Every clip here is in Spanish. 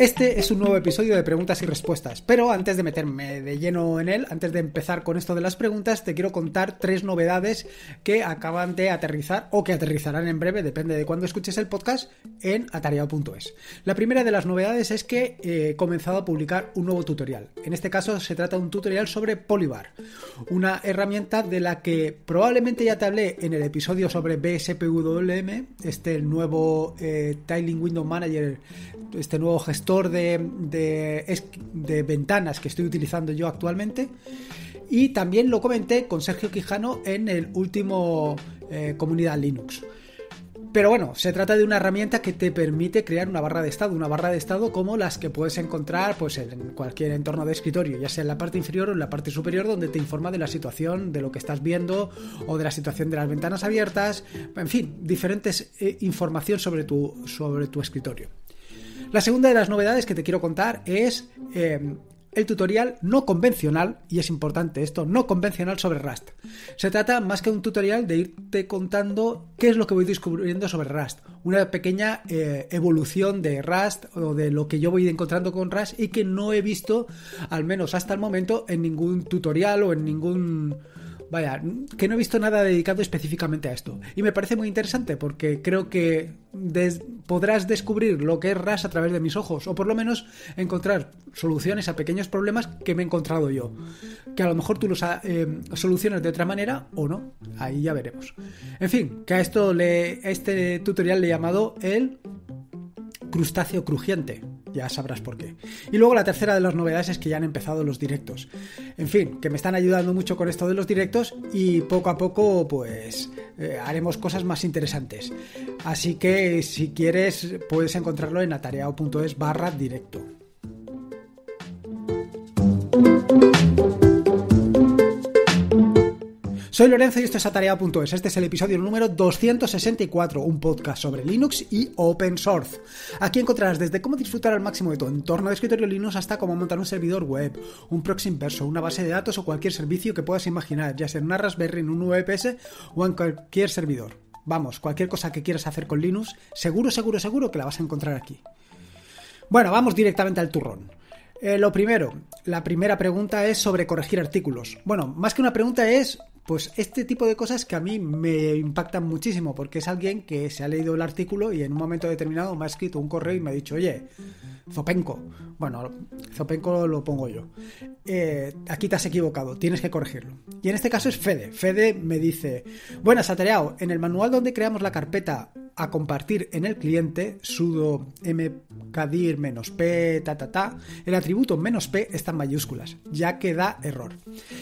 Este es un nuevo episodio de preguntas y respuestas, pero antes de meterme de lleno en él, antes de empezar con esto de las preguntas, te quiero contar tres novedades que acaban de aterrizar o que aterrizarán en breve, depende de cuándo escuches el podcast, en atareado.es. La primera de las novedades es que eh, he comenzado a publicar un nuevo tutorial. En este caso se trata de un tutorial sobre Polybar, una herramienta de la que probablemente ya te hablé en el episodio sobre BSPWM, este nuevo eh, Tiling Window Manager, este nuevo gestor de, ventanas que estoy utilizando yo actualmente. Y también lo comenté con Sergio Quijano en el último eh, Comunidad Linux. Pero bueno, se trata de una herramienta que te permite crear una barra de estado, una barra de estado como las que puedes encontrar pues, en cualquier entorno de escritorio, ya sea en la parte inferior o en la parte superior, donde te informa de la situación, de lo que estás viendo o de la situación de las ventanas abiertas, en fin, diferentes eh, información sobre tu, sobre tu escritorio. La segunda de las novedades que te quiero contar es eh, el tutorial no convencional, y es importante esto, no convencional sobre Rust. Se trata más que un tutorial de irte contando qué es lo que voy descubriendo sobre Rust, una pequeña eh, evolución de Rust o de lo que yo voy encontrando con Rust y que no he visto, al menos hasta el momento, en ningún tutorial o en ningún Vaya, que no he visto nada dedicado específicamente a esto. Y me parece muy interesante porque creo que podrás descubrir lo que es RAS a través de mis ojos, o por lo menos encontrar soluciones a pequeños problemas que me he encontrado yo. Que a lo mejor tú los soluciones ah, em, solucionas de otra manera o no. Ahí ya veremos. En fin, que a esto a este tutorial le he llamado el crustáceo crujiente ya sabrás por qué. Y luego la tercera de las novedades es que ya han empezado los directos. En fin, que me están ayudando mucho con esto de los directos y poco a poco pues eh, haremos cosas más interesantes. Así que si quieres puedes encontrarlo en atareado.es barra directo. Soy Lorenzo y esto es Atarea.es. Este es el episodio número 264, un podcast sobre Linux y Open Source. Aquí encontrarás desde cómo disfrutar al máximo de tu entorno de escritorio Linux hasta cómo montar un servidor web, un proxy inverso, una base de datos o cualquier servicio que puedas imaginar, ya sea en una Raspberry, en un VPS e o en cualquier servidor. Vamos, cualquier cosa que quieras hacer con Linux, seguro, seguro, seguro que la vas a encontrar aquí. Bueno, vamos directamente al turrón. Eh, lo primero, la primera pregunta es sobre corregir artículos. Bueno, más que una pregunta es pues este tipo de cosas que a mí me impactan muchísimo, porque es alguien que se ha leído el artículo y en un momento determinado me ha escrito un correo y me ha dicho, oye, Zopenco, bueno, Zopenco lo pongo yo, eh, aquí te has equivocado, tienes que corregirlo. Y en este caso es Fede. Fede me dice, buenas, Atareao, en el manual donde creamos la carpeta a compartir en el cliente sudo mkdir "-p", ta ta ta, el atributo menos "-p" está en mayúsculas, ya que da error.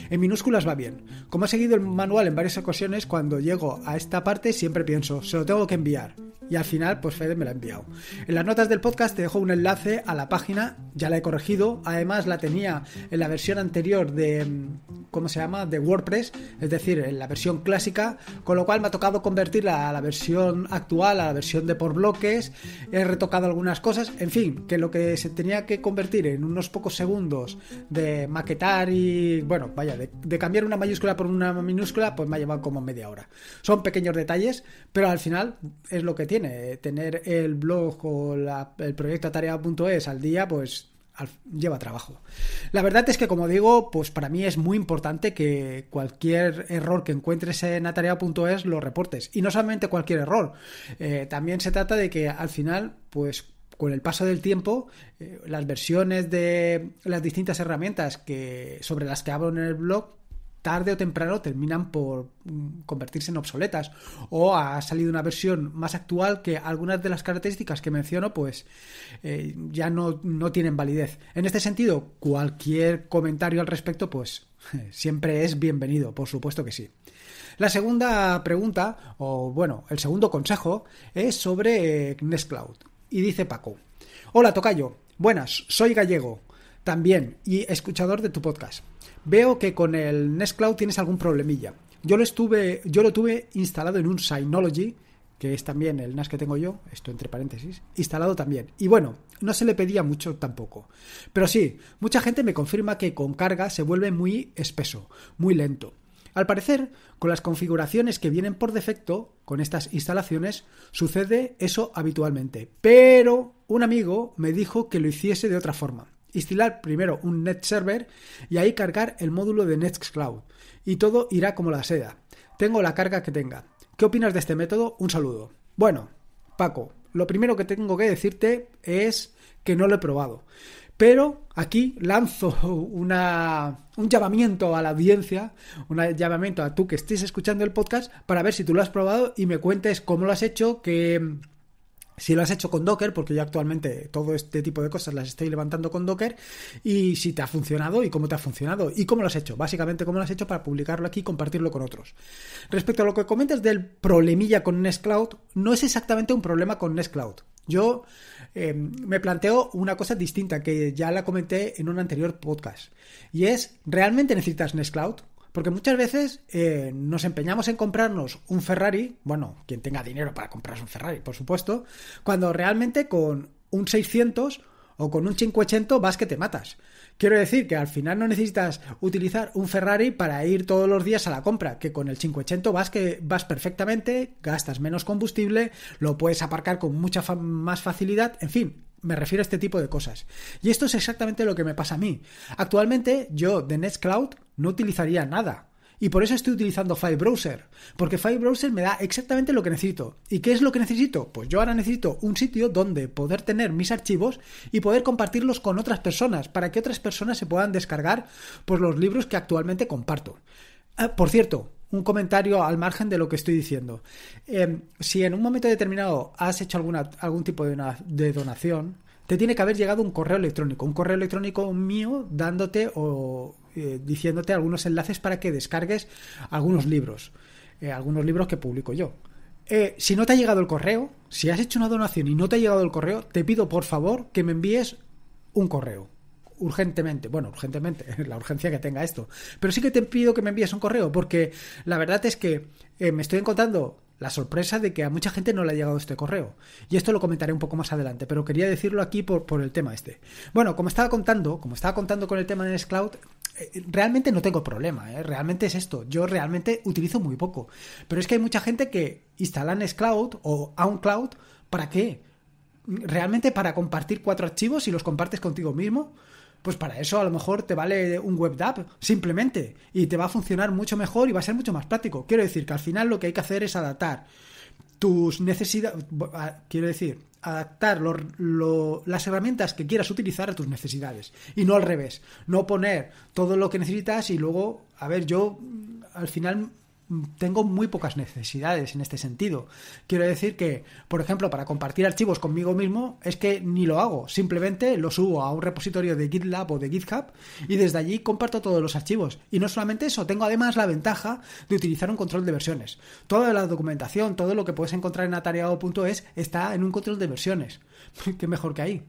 En minúsculas va bien. Como he seguido el manual en varias ocasiones, cuando llego a esta parte siempre pienso, se lo tengo que enviar. Y al final, pues Fede me la ha enviado. En las notas del podcast te dejo un enlace a la página, ya la he corregido. Además, la tenía en la versión anterior de. ¿Cómo se llama? De WordPress, es decir, en la versión clásica, con lo cual me ha tocado convertirla a la versión actual, a la versión de por bloques. He retocado algunas cosas, en fin, que lo que se tenía que convertir en unos pocos segundos de maquetar y. Bueno, vaya, de cambiar una mayúscula por una minúscula, pues me ha llevado como media hora. Son pequeños detalles, pero al final es lo que tiene. Tener el blog o el proyecto tarea.es al día, pues lleva trabajo. La verdad es que, como digo, pues para mí es muy importante que cualquier error que encuentres en atarea.es lo reportes. Y no solamente cualquier error, eh, también se trata de que al final, pues con el paso del tiempo, eh, las versiones de las distintas herramientas que, sobre las que hablo en el blog, tarde o temprano terminan por mm, convertirse en obsoletas o ha salido una versión más actual que algunas de las características que menciono pues eh, ya no, no, tienen validez. En este sentido, cualquier comentario al respecto pues siempre es bienvenido, por supuesto que sí. La segunda pregunta, o bueno, el segundo consejo es sobre eh, Nextcloud. Y dice Paco, hola Tocayo, buenas, soy gallego. También, y escuchador de tu podcast, veo que con el Cloud tienes algún problemilla. Yo lo, estuve, yo lo tuve instalado en un Synology, que es también el NAS que tengo yo, esto entre paréntesis, instalado también. Y bueno, no se le pedía mucho tampoco. Pero sí, mucha gente me confirma que con carga se vuelve muy espeso, muy lento. Al parecer, con las configuraciones que vienen por defecto, con estas instalaciones, sucede eso habitualmente. Pero un amigo me dijo que lo hiciese de otra forma. Instalar primero un Net Server y ahí cargar el módulo de Nextcloud. Y todo irá como la seda. Tengo la carga que tenga. ¿Qué opinas de este método? Un saludo. Bueno, Paco, lo primero que tengo que decirte es que no lo he probado. Pero aquí lanzo una, un llamamiento a la audiencia, un llamamiento a tú que estés escuchando el podcast para ver si tú lo has probado y me cuentes cómo lo has hecho, que si lo has hecho con Docker, porque yo actualmente todo este tipo de cosas las estoy levantando con Docker, y si te ha funcionado y cómo te ha funcionado y cómo lo has hecho, básicamente cómo lo has hecho para publicarlo aquí y compartirlo con otros. Respecto a lo que comentas del problemilla con Nextcloud, no es exactamente un problema con Nextcloud. Yo em, me planteo una cosa distinta que ya la comenté en un anterior podcast, y es, ¿realmente necesitas Nextcloud? Porque muchas veces eh, nos empeñamos en comprarnos un Ferrari, bueno, quien tenga dinero para comprarse un Ferrari, por supuesto, cuando realmente con un 600 o con un 580 vas que te matas. Quiero decir que al final no necesitas utilizar un Ferrari para ir todos los días a la compra, que con el 580 vas, que vas perfectamente, gastas menos combustible, lo puedes aparcar con mucha más facilidad, en fin, me refiero a este tipo de cosas. Y esto es exactamente lo que me pasa a mí. Actualmente yo de Nextcloud no utilizaría nada. Y por eso estoy utilizando File Browser, porque File Browser me da exactamente lo que necesito. ¿Y qué es lo que necesito? Pues yo ahora necesito un sitio donde poder tener mis archivos y poder compartirlos con otras personas, para que otras personas se puedan descargar por pues, los libros que actualmente comparto. Ah, por cierto, un comentario al margen de lo que estoy diciendo. Em, si en un momento determinado has hecho alguna, algún tipo de, de donación, te tiene que haber llegado un correo electrónico, un correo electrónico mío dándote o eh, diciéndote algunos enlaces para que descargues algunos libros, eh, algunos libros que publico yo. Eh, si no te ha llegado el correo, si has hecho una donación y no te ha llegado el correo, te pido por favor que me envíes un correo. Urgentemente, bueno, urgentemente, la urgencia que tenga esto. Pero sí que te pido que me envíes un correo, porque la verdad es que me estoy encontrando la sorpresa de que a mucha gente no le ha llegado este correo. Y esto lo comentaré un poco más adelante, pero quería decirlo aquí por, por el tema este. Bueno, como estaba contando, como estaba contando con el tema de Cloud, eh, realmente no tengo problema, ¿eh? realmente es esto. Yo realmente utilizo muy poco. Pero es que hay mucha gente que instala Cloud o Cloud ¿para qué? ¿Realmente para compartir cuatro archivos y los compartes contigo mismo? Pues para eso a lo mejor te vale un web app simplemente y te va a funcionar mucho mejor y va a ser mucho más práctico. Quiero decir que al final lo que hay que hacer es adaptar tus necesidades, quiero decir, adaptar las herramientas que quieras utilizar a tus necesidades y no al revés, no poner todo lo que necesitas y luego, a ver, yo mm, al final tengo muy pocas necesidades en este sentido. Quiero decir que, por ejemplo, para compartir archivos conmigo mismo es que ni lo hago, simplemente lo subo a un repositorio de GitLab o de GitHub y desde allí comparto todos los archivos. Y no solamente eso, tengo además la ventaja de utilizar un control de versiones. Toda la documentación, todo lo que puedes encontrar en atareado.es está en un control de versiones. Qué mejor que ahí.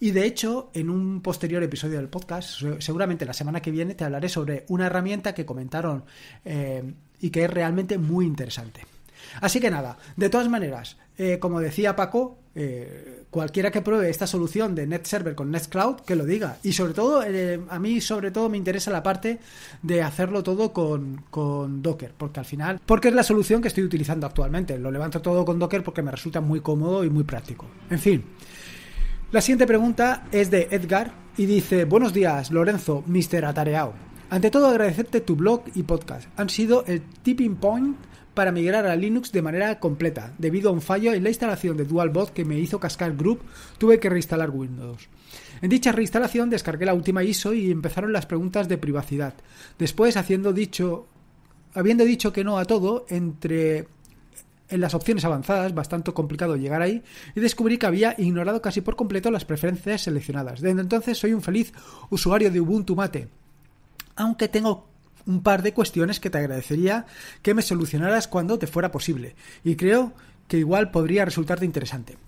Y de hecho, en un posterior episodio del podcast, seguramente la semana que viene, te hablaré sobre una herramienta que comentaron eh, y que es realmente muy interesante. Así que nada, de todas maneras, eh, como decía Paco, eh, cualquiera que pruebe esta solución de NetServer con NetCloud, que lo diga. Y sobre todo, eh, a mí sobre todo me interesa la parte de hacerlo todo con, Docker, porque al final, porque es la solución que estoy utilizando actualmente. Lo levanto todo con Docker porque me resulta muy cómodo y muy práctico. En fin. La siguiente pregunta es de Edgar y dice, buenos días, Lorenzo, Mr. atareado. Ante todo agradecerte tu blog y podcast. Han sido el tipping point para migrar a Linux de manera completa. Debido a un fallo en la instalación de DualBot que me hizo cascar Group, tuve que reinstalar Windows. En dicha reinstalación descargué la última ISO y empezaron las preguntas de privacidad. Después, haciendo dicho, habiendo dicho que no a todo, entre en las opciones avanzadas, bastante complicado llegar ahí, y descubrí que había ignorado casi por completo las preferencias seleccionadas. Desde entonces soy un feliz usuario de Ubuntu Mate aunque tengo un par de cuestiones que te agradecería que me solucionaras cuando te fuera posible, y creo que igual podría resultarte interesante.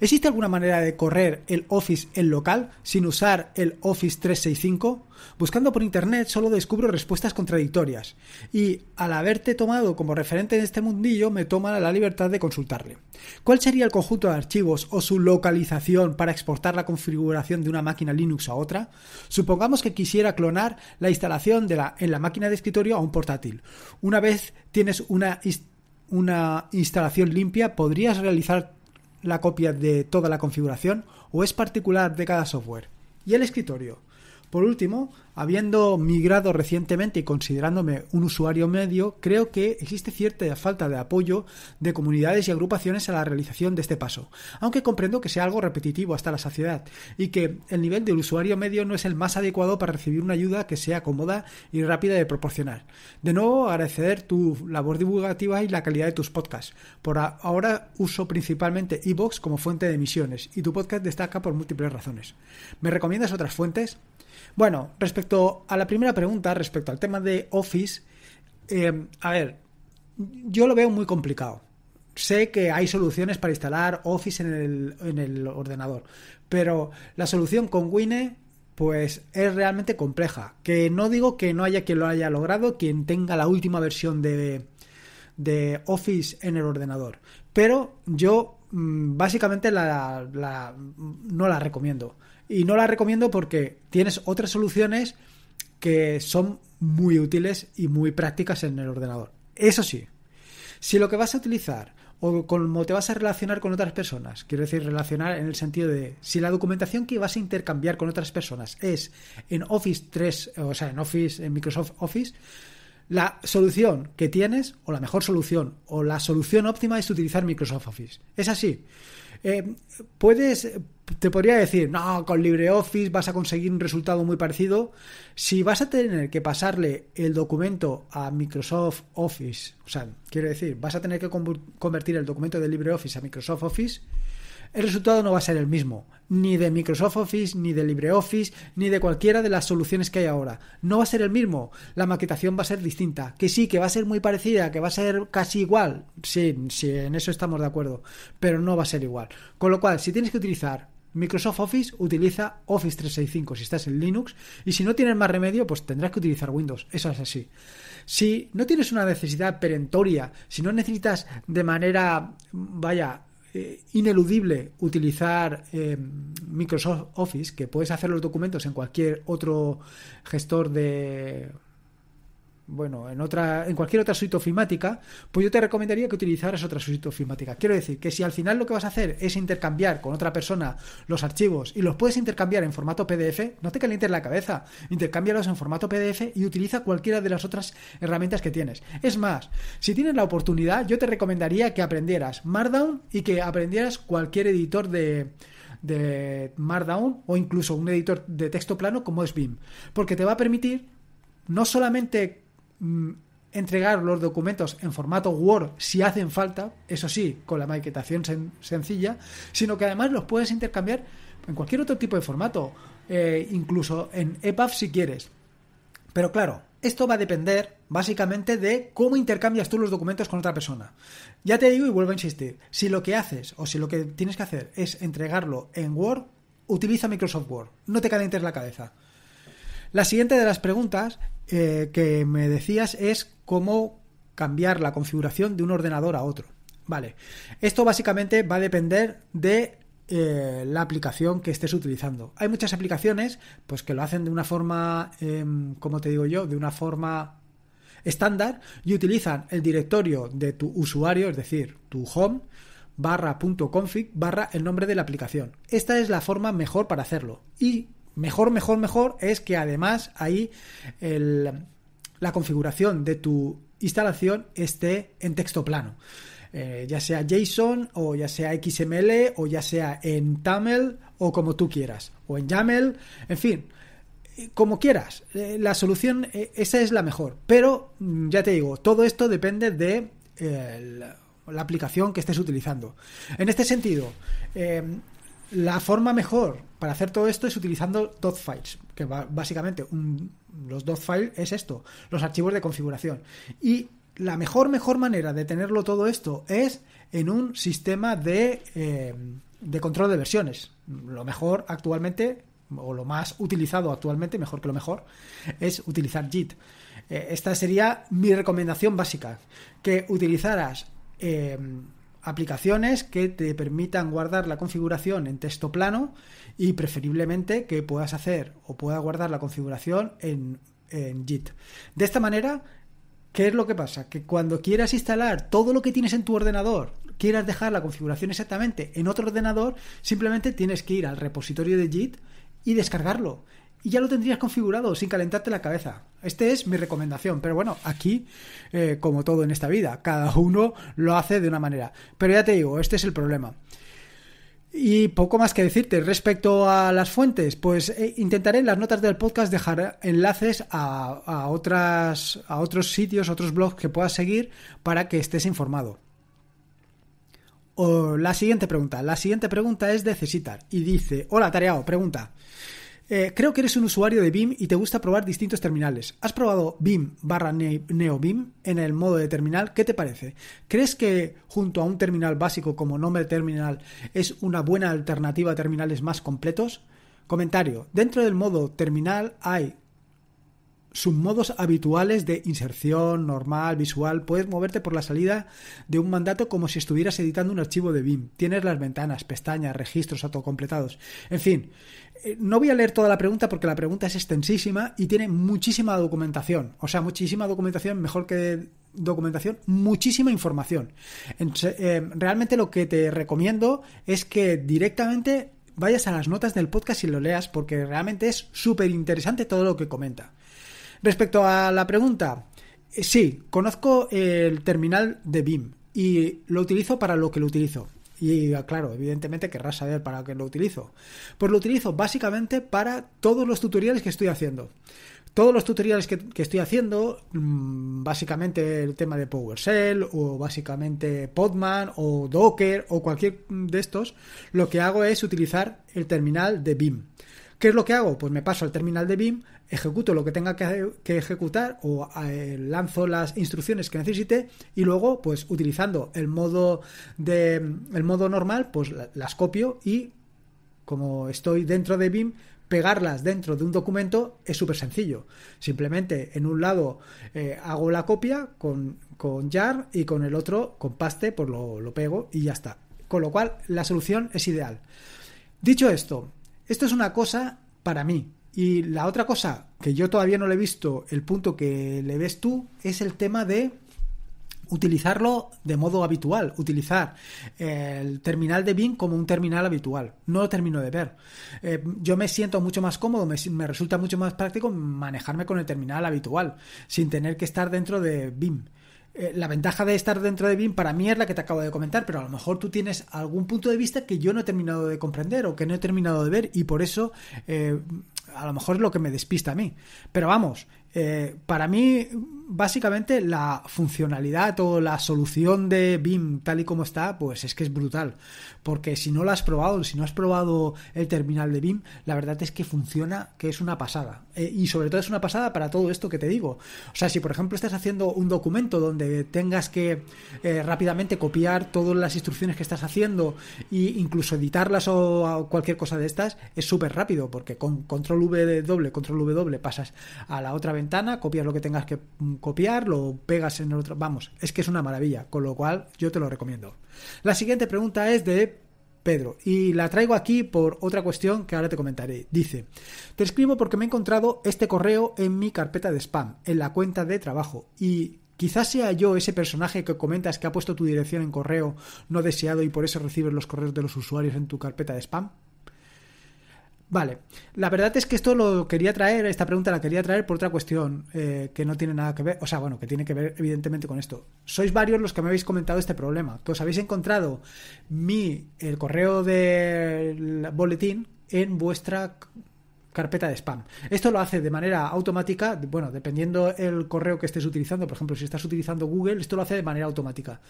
¿Existe alguna manera de correr el Office en local sin usar el Office 365? Buscando por internet solo descubro respuestas contradictorias y al haberte tomado como referente en este mundillo me toma la libertad de consultarle. ¿Cuál sería el conjunto de archivos o su localización para exportar la configuración de una máquina Linux a otra? Supongamos que quisiera clonar la instalación de en la máquina de escritorio a un portátil. Una vez tienes una, una instalación limpia, podrías realizar la copia de toda la configuración o es particular de cada software? Y el escritorio. Por último, habiendo migrado recientemente y considerándome un usuario medio, creo que existe cierta falta de apoyo de comunidades y agrupaciones a la realización de este paso, aunque comprendo que sea algo repetitivo hasta la saciedad y que el nivel del usuario medio no es el más adecuado para recibir una ayuda que sea cómoda y rápida de proporcionar. De nuevo, agradecer tu labor divulgativa y la calidad de tus podcasts. Por ahora uso principalmente ebooks como fuente de emisiones y tu podcast destaca por múltiples razones. ¿Me recomiendas otras fuentes? Bueno, respecto a la primera pregunta, respecto al tema de Office, eh, a ver, yo lo veo muy complicado. Sé que hay soluciones para instalar Office en el, ordenador, pero la solución con Wine pues es realmente compleja. Que no digo que no haya quien lo haya logrado, quien tenga la última versión de, Office en el ordenador. Pero yo mm, básicamente no la recomiendo. Y no la recomiendo porque tienes otras soluciones que son muy útiles y muy prácticas en el ordenador. Eso sí, si lo que vas a utilizar o como te vas a relacionar con otras personas, quiero decir relacionar en el sentido de si la documentación que vas a intercambiar con otras personas es en Office 3, o sea, en Office, en Microsoft Office, la solución que tienes, o la mejor solución, o la solución óptima es utilizar Microsoft Office. Es así. Eh, puedes, te podría decir, no, con LibreOffice vas a conseguir un resultado muy parecido. Si vas a tener que pasarle el documento a Microsoft Office, o sea, quiero decir, vas a tener que convertir el documento de LibreOffice a Microsoft Office, el resultado no va a ser el mismo, ni de Microsoft Office, ni de LibreOffice, ni de cualquiera de las soluciones que hay ahora. No va a ser el mismo, la maquetación va a ser distinta, que sí, que va a ser muy parecida, que va a ser casi igual, sí, sí, en eso estamos de acuerdo, pero no va a ser igual. Con lo cual, si tienes que utilizar Microsoft Office utiliza Office 365 si estás en Linux y si no tienes más remedio, pues tendrás que utilizar Windows. Eso es así. Si no tienes una necesidad perentoria, si no necesitas de manera, vaya, eh, ineludible utilizar eh, Microsoft Office, que puedes hacer los documentos en cualquier otro gestor de bueno, en otra, en cualquier otra suite ofimática, pues yo te recomendaría que utilizaras otra suite ofimática. Quiero decir que si al final lo que vas a hacer es intercambiar con otra persona los archivos y los puedes intercambiar en formato PDF, no te calientes la cabeza, intercámbialos en formato PDF y utiliza cualquiera de las otras herramientas que tienes. Es más, si tienes la oportunidad, yo te recomendaría que aprendieras Markdown y que aprendieras cualquier editor de, de Markdown o incluso un editor de texto plano como es BIM, porque te va a permitir no solamente Mm, entregar los documentos en formato Word si hacen falta, eso sí, con la maquetación sencilla, sino que además los puedes intercambiar en cualquier otro tipo de formato, eh, incluso en EPUB si quieres. Pero claro, esto va a depender básicamente de cómo intercambias tú los documentos con otra persona. Ya te digo y vuelvo a insistir, si lo que haces o si lo que tienes que hacer es entregarlo en Word, utiliza Microsoft Word, no te calientes la cabeza. La siguiente de las preguntas eh, que me decías es cómo cambiar la configuración de un ordenador a otro. Vale, esto básicamente va a depender de eh, la aplicación que estés utilizando. Hay muchas aplicaciones pues, que lo hacen de una forma, em, como te digo yo, de una forma estándar y utilizan el directorio de tu usuario, es decir, tu home, barra config barra el nombre de la aplicación. Esta es la forma mejor para hacerlo. Y mejor, mejor, mejor es que además ahí la configuración de tu instalación esté en texto plano. Eh, ya sea JSON o ya sea XML o ya sea en TAML o como tú quieras, o en YAML, en fin, eh, como quieras. Eh, la solución, esa es la mejor. Pero mm, ya te digo, todo esto depende de la aplicación que estés utilizando. En este sentido, la forma mejor para hacer todo esto es utilizando .files, que básicamente un, los .files es esto, los archivos de configuración. Y la mejor, mejor manera de tenerlo todo esto es en un sistema de, em, de control de versiones. Lo mejor actualmente, o lo más utilizado actualmente, mejor que lo mejor, es utilizar JIT. Eh, esta sería mi recomendación básica, que utilizaras... Em, aplicaciones que te permitan guardar la configuración en texto plano y preferiblemente que puedas hacer o puedas guardar la configuración en, en JIT. De esta manera, ¿qué es lo que pasa? Que cuando quieras instalar todo lo que tienes en tu ordenador, quieras dejar la configuración exactamente en otro ordenador, simplemente tienes que ir al repositorio de JIT y descargarlo y ya lo tendrías configurado sin calentarte la cabeza. Esta es mi recomendación, pero bueno, aquí, eh, como todo en esta vida, cada uno lo hace de una manera. Pero ya te digo, este es el problema. Y poco más que decirte respecto a las fuentes, pues eh, intentaré en las notas del podcast dejar enlaces a, a, otras, a otros sitios, otros blogs que puedas seguir para que estés informado. O la siguiente pregunta. La siguiente pregunta es de y dice, hola tareao, pregunta. Eh, creo que eres un usuario de BIM y te gusta probar distintos terminales. ¿Has probado BIM barra NeoBIM en el modo de terminal? ¿Qué te parece? ¿Crees que junto a un terminal básico como nombre terminal es una buena alternativa a terminales más completos? Comentario. Dentro del modo terminal hay sus modos habituales de inserción, normal, visual. Puedes moverte por la salida de un mandato como si estuvieras editando un archivo de BIM. Tienes las ventanas, pestañas, registros autocompletados. En fin, eh, no voy a leer toda la pregunta porque la pregunta es extensísima y tiene muchísima documentación. O sea, muchísima documentación, mejor que documentación, muchísima información. Eh, realmente lo que te recomiendo es que directamente vayas a las notas del podcast y lo leas porque realmente es súper interesante todo lo que comenta. Respecto a la pregunta, eh, sí, conozco el terminal de BIM y lo utilizo para lo que lo utilizo. Y ah, claro, evidentemente querrás saber para qué lo utilizo. Pues lo utilizo básicamente para todos los tutoriales que estoy haciendo. Todos los tutoriales que, que estoy haciendo, mm, básicamente el tema de PowerShell o básicamente Podman o Docker o cualquier mm, de estos, lo que hago es utilizar el terminal de BIM. ¿Qué es lo que hago? Pues me paso al terminal de BIM, ejecuto lo que tenga que, ejecutar o eh, lanzo las instrucciones que necesite y luego, pues utilizando el modo de el modo normal, pues las copio y como estoy dentro de BIM, pegarlas dentro de un documento es súper sencillo. Simplemente en un lado eh, hago la copia con, con jar y con el otro con paste, pues lo, lo pego y ya está. Con lo cual la solución es ideal. Dicho esto, esto es una cosa para mí. Y la otra cosa que yo todavía no le he visto, el punto que le ves tú, es el tema de utilizarlo de modo habitual, utilizar eh, el terminal de BIM como un terminal habitual. No lo termino de ver. Eh, yo me siento mucho más cómodo, me, resulta mucho más práctico manejarme con el terminal habitual, sin tener que estar dentro de BIM. Eh, la ventaja de estar dentro de BIM para mí es la que te acabo de comentar, pero a lo mejor tú tienes algún punto de vista que yo no he terminado de comprender o que no he terminado de ver y por eso eh, a lo mejor es lo que me despista a mí. Pero vamos, eh, para mí, básicamente, la funcionalidad o la solución de BIM tal y como está, pues es que es brutal. Porque si no lo has probado, si no has probado el terminal de BIM, la verdad es que funciona, que es una pasada. Eh, y sobre todo es una pasada para todo esto que te digo. O sea, si por ejemplo estás haciendo un documento donde tengas que eh, rápidamente copiar todas las instrucciones que estás haciendo e incluso editarlas o cualquier cosa de estas, es súper rápido, porque con control W control W pasas a la otra ventana ventana, copias lo que tengas que mm, copiar, lo pegas en el otro. Vamos, es que es una maravilla, con lo cual yo te lo recomiendo. La siguiente pregunta es de Pedro. Y la traigo aquí por otra cuestión que ahora te comentaré. Dice, te escribo porque me he encontrado este correo en mi carpeta de spam, en la cuenta de trabajo. Y quizás sea yo ese personaje que comentas que ha puesto tu dirección en correo no deseado y por eso recibes los correos de los usuarios en tu carpeta de spam. Vale, la verdad es que esto lo quería traer, esta pregunta la quería traer por otra cuestión eh, que no tiene nada que ver, o sea, bueno, que tiene que ver evidentemente con esto. Sois varios los que me habéis comentado este problema, que os habéis encontrado mi, el correo del boletín en vuestra carpeta de spam. Esto lo hace de manera automática, bueno, dependiendo el correo que estés utilizando, por ejemplo, si estás utilizando Google, esto lo hace de manera automática.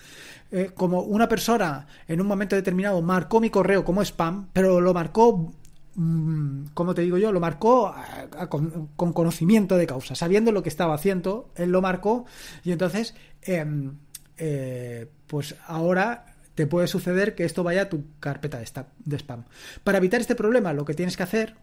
Eh, como una persona en un momento determinado marcó mi correo como spam, pero lo marcó Mm, como te digo yo, lo marcó eh, con, conocimiento de causa, sabiendo lo que estaba haciendo, él lo marcó y entonces, em, eh, pues ahora te puede suceder que esto vaya a tu carpeta de, spam. Para evitar este problema, lo que tienes que hacer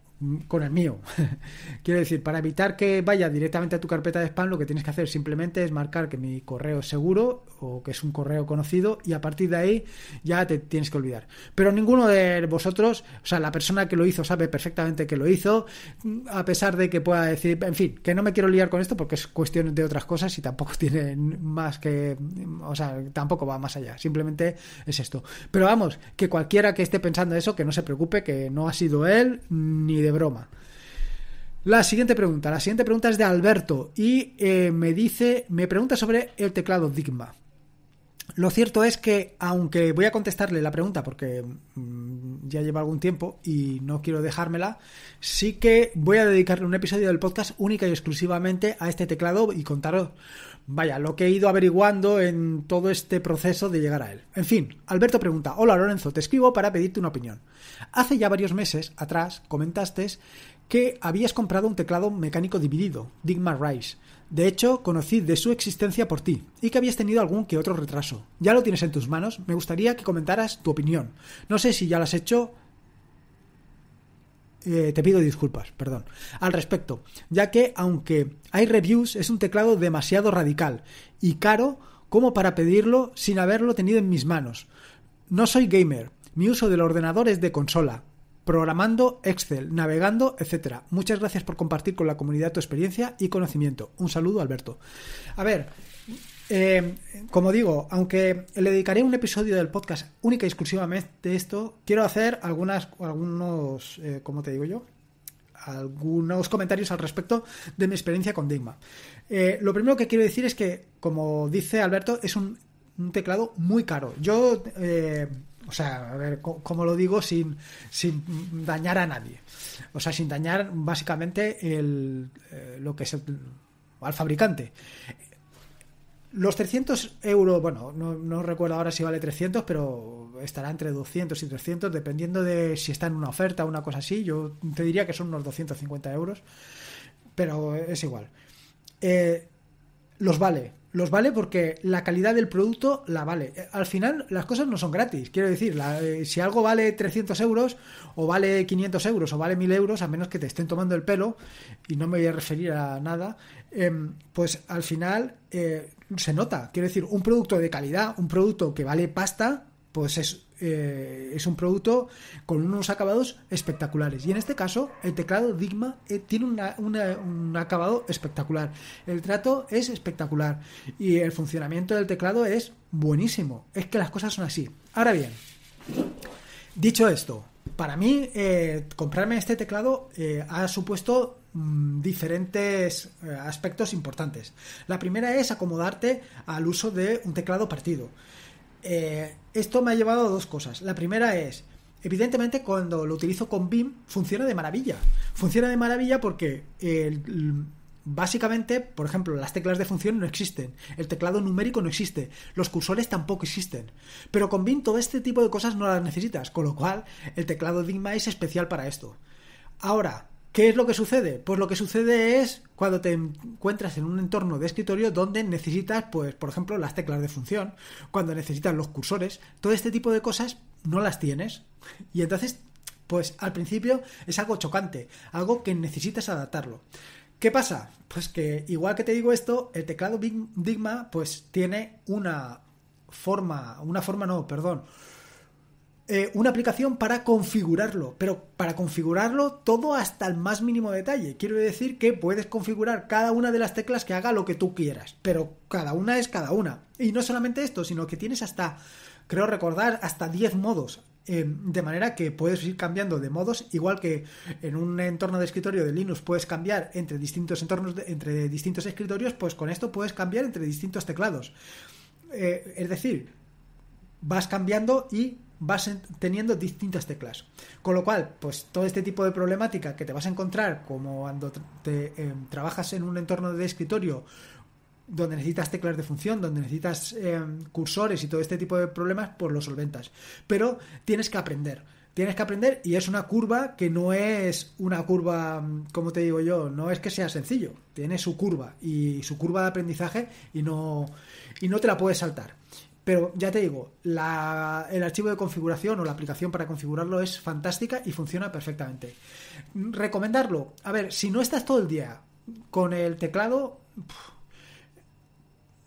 con el mío. Quiero decir, para evitar que vaya directamente a tu carpeta de spam, lo que tienes que hacer simplemente es marcar que mi correo es seguro o que es un correo conocido y a partir de ahí ya te tienes que olvidar. Pero ninguno de vosotros, o sea, la persona que lo hizo sabe perfectamente que lo hizo, a pesar de que pueda decir, en fin, que no me quiero liar con esto porque es cuestión de otras cosas y tampoco tiene más que, o sea, tampoco va más allá. Simplemente es esto. Pero vamos, que cualquiera que esté pensando eso, que no se preocupe, que no ha sido él ni de broma. La siguiente pregunta. La siguiente pregunta es de Alberto y eh, me dice, me pregunta sobre el teclado Digma. Lo cierto es que, aunque voy a contestarle la pregunta porque mm, ya lleva algún tiempo y no quiero dejármela, sí que voy a dedicarle un episodio del podcast única y exclusivamente a este teclado y contaros Vaya, lo que he ido averiguando en todo este proceso de llegar a él. En fin, Alberto pregunta, hola Lorenzo, te escribo para pedirte una opinión. Hace ya varios meses atrás comentaste que habías comprado un teclado mecánico dividido, Digma rice De hecho, conocí de su existencia por ti y que habías tenido algún que otro retraso. Ya lo tienes en tus manos, me gustaría que comentaras tu opinión. No sé si ya lo has hecho, eh, te pido disculpas, perdón, al respecto, ya que aunque hay reviews es un teclado demasiado radical y caro como para pedirlo sin haberlo tenido en mis manos. No soy gamer, mi uso del ordenador es de consola, programando, Excel, navegando, etc. Muchas gracias por compartir con la comunidad tu experiencia y conocimiento. Un saludo, Alberto. A ver, eh, como digo, aunque le dedicaré un episodio del podcast única y exclusivamente de esto, quiero hacer algunas, algunos, eh, te digo yo? Algunos comentarios al respecto de mi experiencia con Digma. Eh, lo primero que quiero decir es que, como dice Alberto, es un, teclado muy caro. Yo, o sea, a ver, ¿cómo lo digo sin, sin dañar a nadie? O sea, sin dañar básicamente el, lo que es el, al fabricante. Los 300 euros, bueno, no, recuerdo ahora si vale 300, pero estará entre 200 y 300, dependiendo de si está en una oferta o una cosa así. Yo te diría que son unos 250 euros, pero es igual. Eh, los vale, los vale porque la calidad del producto la vale. Eh, al final, las cosas no son gratis. Quiero decir, eh, si algo vale 300 euros, o vale 500 euros, o vale 1000 euros, a menos que te estén tomando el pelo, y no me voy a referir a nada, em, pues al final se nota. Quiero decir, un producto de calidad, un producto que vale pasta, pues es, eh, es un producto con unos acabados espectaculares. Y en este caso, el teclado Digma eh, tiene un acabado espectacular. El trato es espectacular. Y el funcionamiento del teclado es buenísimo. Es que las cosas son así. Ahora bien, dicho esto, para mí eh, comprarme este teclado ha supuesto Mm, diferentes eh, aspectos importantes. La primera es acomodarte al uso de un teclado partido. Eh, esto me ha llevado a dos cosas. La primera es, evidentemente cuando lo utilizo con BIM funciona de maravilla. Funciona de maravilla porque mm, básicamente, por ejemplo, las teclas de función no existen, el teclado numérico no existe, los cursores tampoco existen. Pero con BIM todo este tipo de cosas no las necesitas, con lo cual el teclado Digma es especial para esto. Ahora, ¿Qué es lo que sucede? Pues lo que sucede es cuando te encuentras en un entorno de escritorio donde necesitas, pues, por ejemplo, las teclas de función, cuando necesitas los cursores, todo este tipo de cosas no las tienes. Y entonces, pues al principio es algo chocante, algo que necesitas adaptarlo. ¿Qué pasa? Pues que igual que te digo esto, el teclado Digma pues tiene una forma, una forma no, perdón, eh, una aplicación para configurarlo, pero para configurarlo todo hasta el más mínimo detalle. Quiero decir que puedes configurar cada una de las teclas que haga lo que tú quieras, pero cada una es cada una. Y no solamente esto, sino que tienes hasta, creo recordar, hasta 10 modos eh, de manera que puedes ir cambiando de modos, igual que en un entorno de escritorio de Linux puedes cambiar entre distintos entornos, entre distintos escritorios, pues con esto puedes cambiar entre distintos teclados. Eh, es decir, vas cambiando y vas teniendo distintas teclas. Con lo cual, pues todo este tipo de problemática que te vas a encontrar como cuando te, em, trabajas en un entorno de escritorio donde necesitas teclas de función, donde necesitas em, cursores y todo este tipo de problemas, pues lo solventas. Pero tienes que aprender. Tienes que aprender y es una curva que no es una curva, mm, como te digo yo, no es que sea sencillo. Tiene su curva y su curva de aprendizaje y no, y no te la puedes saltar. Pero ya te digo, el archivo de configuración o la aplicación para configurarlo es fantástica y funciona perfectamente. Recomendarlo, a ver, si no estás todo el día con el teclado,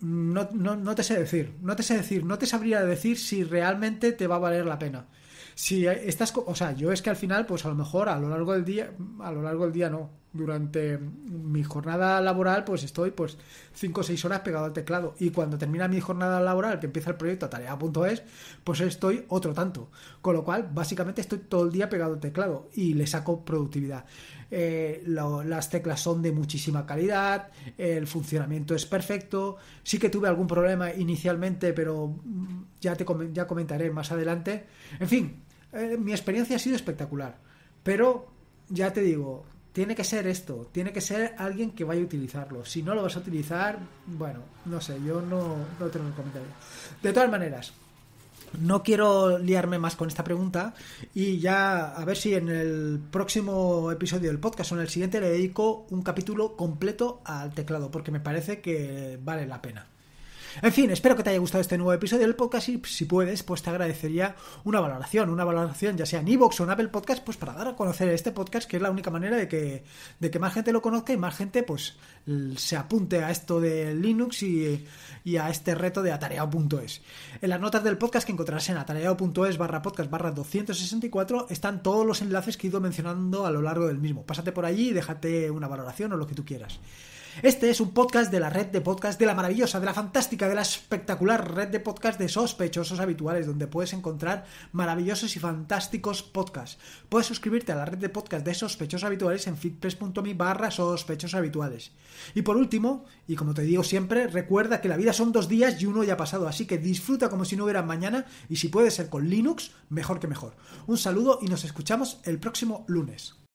no, no te sé decir, no te sé decir, no te sabría decir si realmente te va a valer la pena. Si estás, o sea, yo es que al final, pues a lo mejor a lo largo del día, a lo largo del día no, durante mi jornada laboral, pues estoy pues 5 o 6 horas pegado al teclado. Y cuando termina mi jornada laboral, que empieza el proyecto a tarea.es, pues estoy otro tanto. Con lo cual, básicamente estoy todo el día pegado al teclado y le saco productividad. Eh, las teclas son de muchísima calidad, el funcionamiento es perfecto. Sí que tuve algún problema inicialmente, pero mm, ya te ya comentaré más adelante. En fin, eh, mi experiencia ha sido espectacular. Pero ya te digo, tiene que ser esto, tiene que ser alguien que vaya a utilizarlo. Si no lo vas a utilizar, bueno, no sé, yo no, no tengo el comentario. De todas maneras, no quiero liarme más con esta pregunta y ya a ver si en el próximo episodio del podcast o en el siguiente le dedico un capítulo completo al teclado porque me parece que vale la pena. En fin, espero que te haya gustado este nuevo episodio del podcast y si puedes, pues te agradecería una valoración, una valoración ya sea en iVoox o en Apple Podcast, pues para dar a conocer este podcast, que es la única manera de que, de que más gente lo conozca y más gente pues se apunte a esto de Linux y, a este reto de atareado.es. En las notas del podcast que encontrarás en atareado.es barra podcast barra 264 están todos los enlaces que he ido mencionando a lo largo del mismo. Pásate por allí y déjate una valoración o lo que tú quieras. Este es un podcast de la red de podcast, de la maravillosa, de la fantástica, de la espectacular red de podcast de sospechosos habituales, donde puedes encontrar maravillosos y fantásticos podcasts. Puedes suscribirte a la red de podcast de sospechosos habituales en fitpress.me barra sospechosos habituales. Y por último, y como te digo siempre, recuerda que la vida son dos días y uno ya ha pasado, así que disfruta como si no hubiera mañana y si puede ser con Linux, mejor que mejor. Un saludo y nos escuchamos el próximo lunes.